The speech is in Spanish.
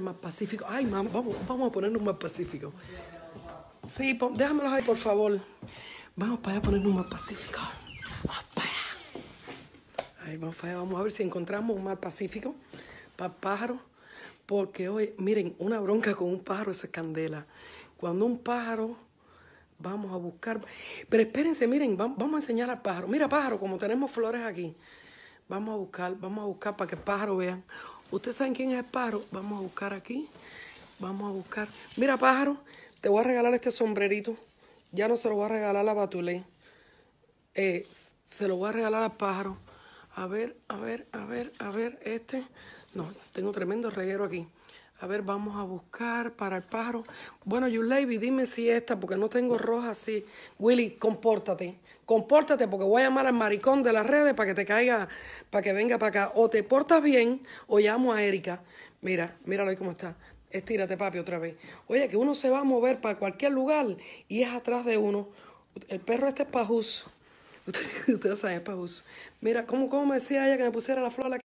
más pacífico. Ay, vamos, vamos a ponernos más pacífico. Sí, déjamelos ahí, por favor. Vamos para allá a ponernos más pacífico. Vamos para allá. vamos para allá. Vamos a ver si encontramos un mar pacífico para pájaros. Porque hoy, miren, una bronca con un pájaro, se es candela. Cuando un pájaro, vamos a buscar. Pero espérense, miren, vamos a enseñar al pájaro. Mira, pájaro, como tenemos flores aquí. Vamos a buscar, vamos a buscar para que el pájaro vean. Ustedes saben quién es el pájaro. Vamos a buscar aquí. Vamos a buscar. Mira, pájaro, te voy a regalar este sombrerito. Ya no se lo voy a regalar a Batulé. Eh, se lo voy a regalar al pájaro. A ver, a ver, a ver, a ver, este. No, tengo tremendo reguero aquí. A ver, vamos a buscar para el pájaro. Bueno, lady, dime si esta, porque no tengo roja así. Willy, compórtate. Compórtate porque voy a llamar al maricón de las redes para que te caiga, para que venga para acá. O te portas bien o llamo a Erika. Mira, míralo ahí cómo está. Estírate, papi, otra vez. Oye, que uno se va a mover para cualquier lugar y es atrás de uno. El perro este es pajuso. Ustedes saben, es pajuso. Mira, ¿cómo, me decía ella que me pusiera la flor a la